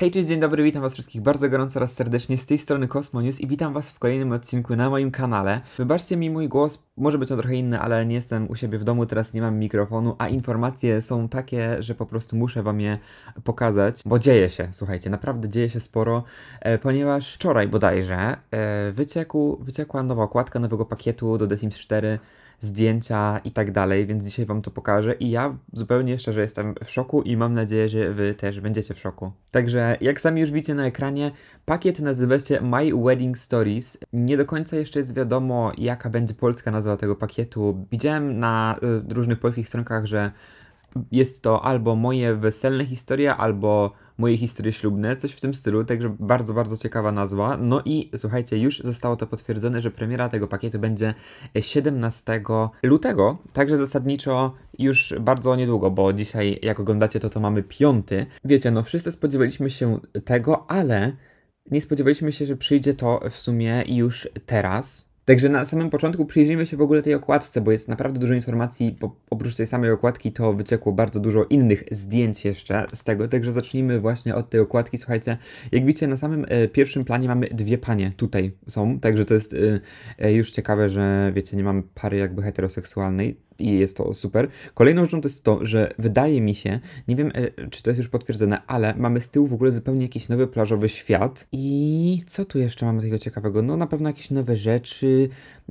Hej, cześć, dzień dobry, witam was wszystkich bardzo gorąco oraz serdecznie z tej strony Kosmonius i witam was w kolejnym odcinku na moim kanale. Wybaczcie mi mój głos, może być on trochę inny, ale nie jestem u siebie w domu, teraz nie mam mikrofonu, a informacje są takie, że po prostu muszę wam je pokazać, bo dzieje się, słuchajcie, naprawdę dzieje się sporo, e, ponieważ wczoraj bodajże e, wyciekł, wyciekła nowa okładka nowego pakietu do The Sims 4 zdjęcia i tak dalej, więc dzisiaj Wam to pokażę i ja zupełnie szczerze jestem w szoku i mam nadzieję, że Wy też będziecie w szoku. Także jak sami już widzicie na ekranie, pakiet nazywa się My Wedding Stories. Nie do końca jeszcze jest wiadomo, jaka będzie polska nazwa tego pakietu. Widziałem na y, różnych polskich stronkach, że jest to albo moje weselne historia, albo moje historie ślubne, coś w tym stylu, także bardzo, bardzo ciekawa nazwa. No i słuchajcie, już zostało to potwierdzone, że premiera tego pakietu będzie 17 lutego, także zasadniczo już bardzo niedługo, bo dzisiaj jak oglądacie to, to mamy piąty. Wiecie, no wszyscy spodziewaliśmy się tego, ale nie spodziewaliśmy się, że przyjdzie to w sumie już teraz, Także na samym początku przyjrzyjmy się w ogóle tej okładce, bo jest naprawdę dużo informacji. Bo oprócz tej samej okładki to wyciekło bardzo dużo innych zdjęć jeszcze z tego, także zacznijmy właśnie od tej okładki. Słuchajcie, jak widzicie na samym e, pierwszym planie mamy dwie panie, tutaj są, także to jest e, e już ciekawe, że wiecie, nie mamy pary jakby heteroseksualnej, i jest to super. Kolejną rzeczą to jest to, że wydaje mi się, nie wiem e, czy to jest już potwierdzone, ale mamy z tyłu w ogóle zupełnie jakiś nowy plażowy świat. I co tu jeszcze mamy takiego ciekawego? No na pewno jakieś nowe rzeczy.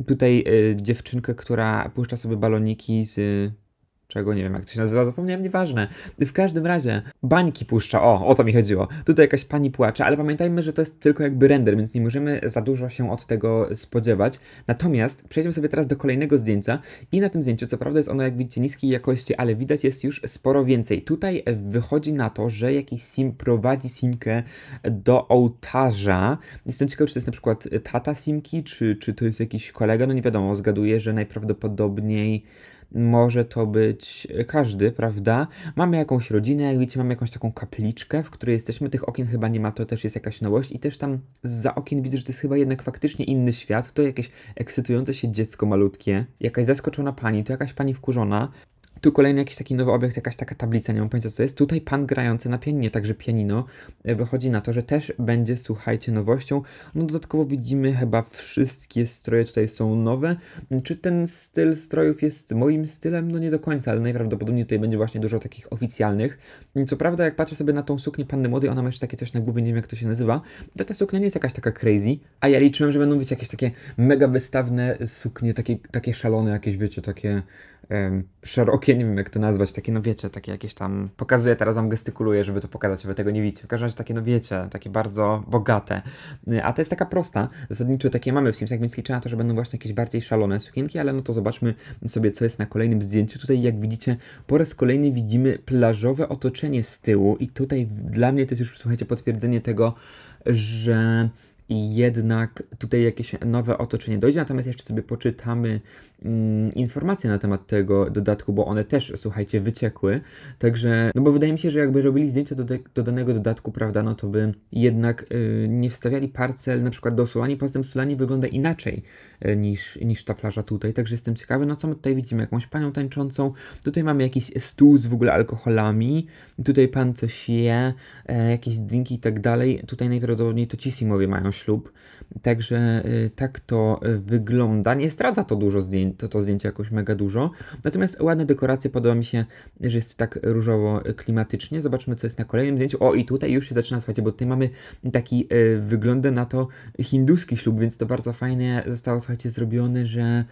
Tutaj y, dziewczynkę, która puszcza sobie baloniki z... Y czego nie wiem jak to się nazywa, zapomniałem, nieważne. W każdym razie, bańki puszcza, o, o to mi chodziło. Tutaj jakaś pani płacze, ale pamiętajmy, że to jest tylko jakby render, więc nie możemy za dużo się od tego spodziewać. Natomiast przejdźmy sobie teraz do kolejnego zdjęcia i na tym zdjęciu, co prawda jest ono jak widzicie niskiej jakości, ale widać jest już sporo więcej. Tutaj wychodzi na to, że jakiś sim prowadzi simkę do ołtarza. Jestem ciekaw, czy to jest na przykład tata simki, czy, czy to jest jakiś kolega, no nie wiadomo, zgaduję, że najprawdopodobniej może to być każdy, prawda? Mamy jakąś rodzinę, jak widzicie, mamy jakąś taką kapliczkę, w której jesteśmy. Tych okien chyba nie ma, to też jest jakaś nowość. I też tam za okien widzę, że to jest chyba jednak faktycznie inny świat. To jakieś ekscytujące się dziecko malutkie, jakaś zaskoczona pani, to jakaś pani wkurzona. Tu kolejny jakiś taki nowy obiekt, jakaś taka tablica, nie mam pojęcia co to jest. Tutaj pan grający na pianinie, także pianino. E, wychodzi na to, że też będzie, słuchajcie, nowością. No dodatkowo widzimy chyba wszystkie stroje tutaj są nowe. Czy ten styl strojów jest moim stylem? No nie do końca, ale najprawdopodobniej tutaj będzie właśnie dużo takich oficjalnych. Co prawda, jak patrzę sobie na tą suknię panny młodej, ona ma jeszcze takie coś na głowie, nie wiem jak to się nazywa, to ta suknia nie jest jakaś taka crazy, a ja liczyłem, że będą, wiecie, jakieś takie mega wystawne suknie, takie, takie szalone, jakieś, wiecie, takie szerokie takie, nie wiem jak to nazwać, takie no wiecie, takie jakieś tam, pokazuję teraz wam gestykuluję, żeby to pokazać, wy tego nie widzicie. W każdym razie takie no wiecie, takie bardzo bogate. Y, a to jest taka prosta, zasadniczo takie mamy w Simsach, więc liczę na to, że będą właśnie jakieś bardziej szalone sukienki, ale no to zobaczmy sobie co jest na kolejnym zdjęciu. Tutaj jak widzicie, po raz kolejny widzimy plażowe otoczenie z tyłu i tutaj dla mnie to jest już, słuchajcie, potwierdzenie tego, że i jednak tutaj jakieś nowe otoczenie dojdzie. Natomiast jeszcze sobie poczytamy mm, informacje na temat tego dodatku, bo one też, słuchajcie, wyciekły. Także, no bo wydaje mi się, że jakby robili zdjęcia do, do danego dodatku, prawda, no to by jednak y, nie wstawiali parcel na przykład do Solani. Poza tym Solani wygląda inaczej y, niż, niż ta plaża tutaj. Także jestem ciekawy, no co my tutaj widzimy? Jakąś panią tańczącą. Tutaj mamy jakiś stół z w ogóle alkoholami. Tutaj pan coś je, y, jakieś drinki i tak dalej. Tutaj najprawdopodobniej to ci Simowie mają ślub. Także y, tak to y, wygląda. Nie zdradza to dużo zdjęć, to, to zdjęcie jakoś mega dużo. Natomiast ładne dekoracje, podoba mi się, że jest tak różowo y, klimatycznie. Zobaczmy, co jest na kolejnym zdjęciu. O, i tutaj już się zaczyna, słuchajcie, bo tutaj mamy taki wygląd na to hinduski ślub, więc to bardzo fajnie zostało, słuchajcie, zrobione, że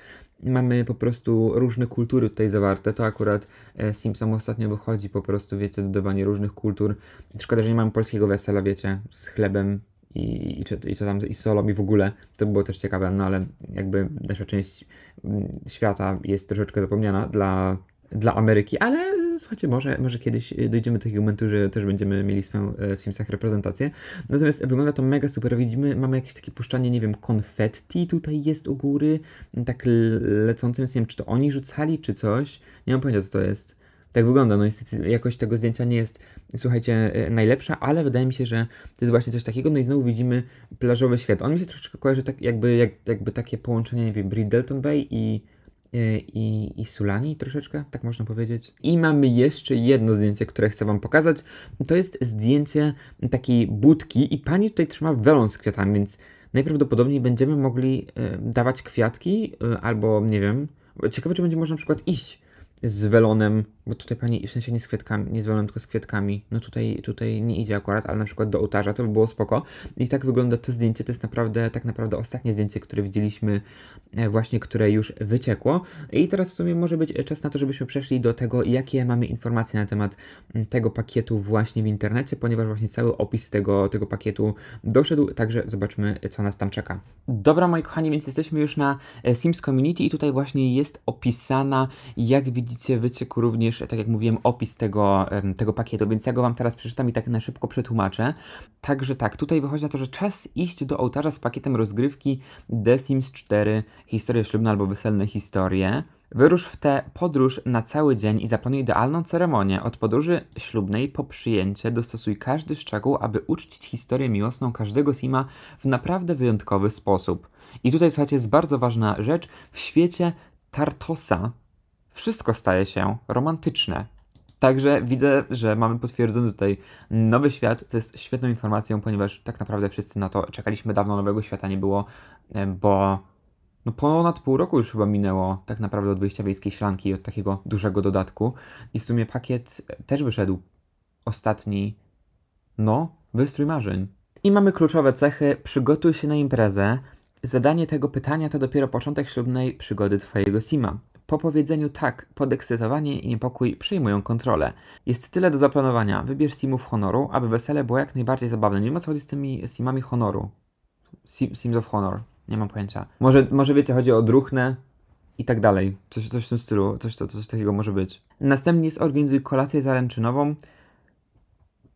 mamy po prostu różne kultury tutaj zawarte. To akurat e, Simpson ostatnio wychodzi, po prostu, wiecie, dodawanie różnych kultur. Szkoda, że nie mamy polskiego wesela, wiecie, z chlebem i, i, czy, i co tam i solo i w ogóle, to było też ciekawe, no ale jakby nasza część mm, świata jest troszeczkę zapomniana dla, dla Ameryki, ale słuchajcie, może, może kiedyś y, dojdziemy do takiego momentu, że też będziemy mieli swoją y, w Simsach reprezentację. Natomiast wygląda to mega super. Widzimy, mamy jakieś takie puszczanie, nie wiem, konfetti tutaj jest u góry, tak lecącym, nie wiem, czy to oni rzucali, czy coś. Nie mam pojęcia, co to jest tak wygląda. No niestety jakość tego zdjęcia nie jest, słuchajcie, e, najlepsza, ale wydaje mi się, że to jest właśnie coś takiego. No i znowu widzimy plażowy świat. On mi się troszeczkę kojarzy tak jakby, jak, jakby takie połączenie, nie wiem, Bridleton Bay i, e, i, i Sulani troszeczkę, tak można powiedzieć. I mamy jeszcze jedno zdjęcie, które chcę Wam pokazać. To jest zdjęcie takiej budki i pani tutaj trzyma welon z kwiatami, więc najprawdopodobniej będziemy mogli y, dawać kwiatki y, albo, nie wiem, ciekawe czy będzie można na przykład iść z welonem bo tutaj pani, w sensie nie z kwiatkami, nie z tylko z kwiatkami. No tutaj, tutaj nie idzie akurat, ale na przykład do ołtarza to by było spoko. I tak wygląda to zdjęcie, to jest naprawdę, tak naprawdę ostatnie zdjęcie, które widzieliśmy e, właśnie, które już wyciekło. I teraz w sumie może być e, czas na to, żebyśmy przeszli do tego, jakie mamy informacje na temat tego pakietu właśnie w internecie, ponieważ właśnie cały opis tego, tego pakietu doszedł, także zobaczmy, e, co nas tam czeka. Dobra, moi kochani, więc jesteśmy już na Sims Community i tutaj właśnie jest opisana, jak widzicie, wyciekł również również, tak jak mówiłem, opis tego, tego pakietu, więc ja go Wam teraz przeczytam i tak na szybko przetłumaczę. Także tak, tutaj wychodzi na to, że czas iść do ołtarza z pakietem rozgrywki The Sims 4 Historie ślubne albo weselne historie. Wyrusz w tę podróż na cały dzień i zaplanuj idealną ceremonię. Od podróży ślubnej po przyjęcie dostosuj każdy szczegół, aby uczcić historię miłosną każdego Sima w naprawdę wyjątkowy sposób. I tutaj, słuchajcie, jest bardzo ważna rzecz. W świecie Tartosa, wszystko staje się romantyczne. Także widzę, że mamy potwierdzony tutaj nowy świat, co jest świetną informacją, ponieważ tak naprawdę wszyscy na to czekaliśmy dawno, nowego świata nie było, e, bo no ponad pół roku już chyba minęło tak naprawdę od wyjścia wiejskiej szlanki i od takiego dużego dodatku. I w sumie pakiet też wyszedł ostatni, no, wystrój marzeń. I mamy kluczowe cechy, przygotuj się na imprezę, zadanie tego pytania to dopiero początek ślubnej przygody twojego Sima. Po powiedzeniu tak, podekscytowanie i niepokój przejmują kontrolę. Jest tyle do zaplanowania. Wybierz simów honoru, aby wesele było jak najbardziej zabawne. Nie ma co chodzi z tymi simami honoru. Sim, sims of honor. Nie mam pojęcia. Może, może wiecie, chodzi o druchnę i tak dalej. Coś, coś w tym stylu, coś, to, coś takiego może być. Następnie zorganizuj kolację zaręczynową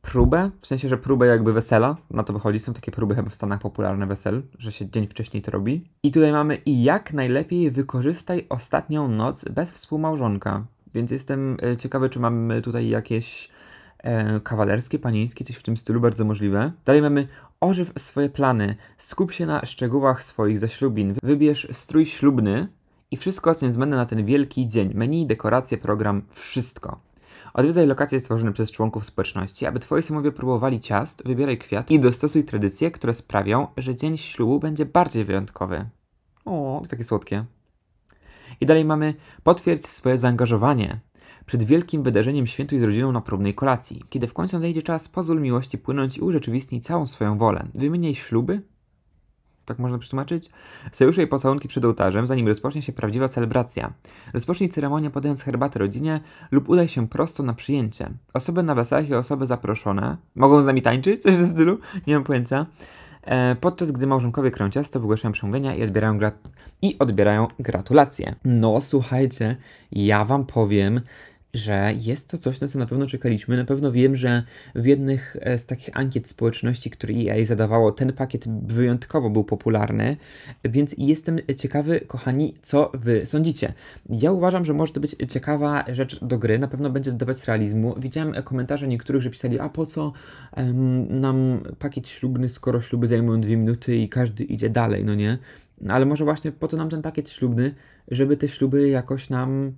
próbę, w sensie, że próbę jakby wesela, na to wychodzi, są takie próby chyba w Stanach popularne wesel, że się dzień wcześniej to robi. I tutaj mamy i jak najlepiej wykorzystaj ostatnią noc bez współmałżonka. Więc jestem e, ciekawy, czy mamy tutaj jakieś e, kawalerskie, panieńskie, coś w tym stylu, bardzo możliwe. Dalej mamy ożyw swoje plany, skup się na szczegółach swoich zaślubin, wybierz strój ślubny i wszystko, co niezbędne na ten wielki dzień, menu, dekoracje, program, wszystko. Odwiedzaj lokacje stworzone przez członków społeczności, aby twoi synowie próbowali ciast, wybieraj kwiat i dostosuj tradycje, które sprawią, że dzień ślubu będzie bardziej wyjątkowy. O, takie słodkie. I dalej mamy potwierdź swoje zaangażowanie. Przed wielkim wydarzeniem świętuj z rodziną na próbnej kolacji. Kiedy w końcu nadejdzie czas, pozwól miłości płynąć i urzeczywistnij całą swoją wolę. Wymieniaj śluby, tak można przetłumaczyć, sojusze i pocałunki przed ołtarzem, zanim rozpocznie się prawdziwa celebracja. Rozpocznij ceremonię podając herbatę rodzinie lub udaj się prosto na przyjęcie. Osoby na weselach i osoby zaproszone mogą z nami tańczyć, coś ze stylu, nie mam pojęcia. E, podczas gdy małżonkowie kroją ciasto, wygłaszają przemówienia i odbierają, i odbierają gratulacje. No, słuchajcie, ja wam powiem, że jest to coś, na co na pewno czekaliśmy. Na pewno wiem, że w jednych e, z takich ankiet społeczności, które EA zadawało, ten pakiet wyjątkowo był popularny, więc jestem ciekawy, kochani, co wy sądzicie. Ja uważam, że może to być ciekawa rzecz do gry, na pewno będzie dodawać realizmu. Widziałem e, komentarze niektórych, że pisali, a po co um, nam pakiet ślubny, skoro śluby zajmują dwie minuty i każdy idzie dalej, no nie? ale może właśnie po to nam ten pakiet ślubny, żeby te śluby jakoś nam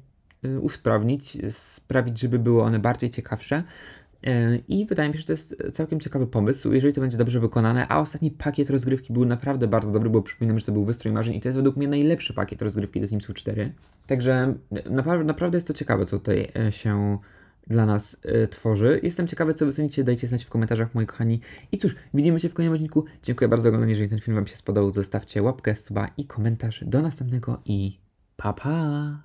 Y, usprawnić, sprawić, żeby były one bardziej ciekawsze. Y, I wydaje mi się, że to jest całkiem ciekawy pomysł, jeżeli to będzie dobrze wykonane. A ostatni pakiet rozgrywki był naprawdę bardzo dobry, bo przypominam, że to był wystrój marzeń i to jest według mnie najlepszy pakiet rozgrywki do Simsów 4. Także naprawdę, naprawdę jest to ciekawe, co tutaj e, się dla nas e, tworzy. Jestem ciekawy, co wysuniecie, dajcie znać w komentarzach, moi kochani. I cóż, widzimy się w kolejnym odcinku. Dziękuję bardzo za oglądanie. Jeżeli ten film Wam się spodobał, zostawcie łapkę, suba i komentarz. Do następnego i pa pa!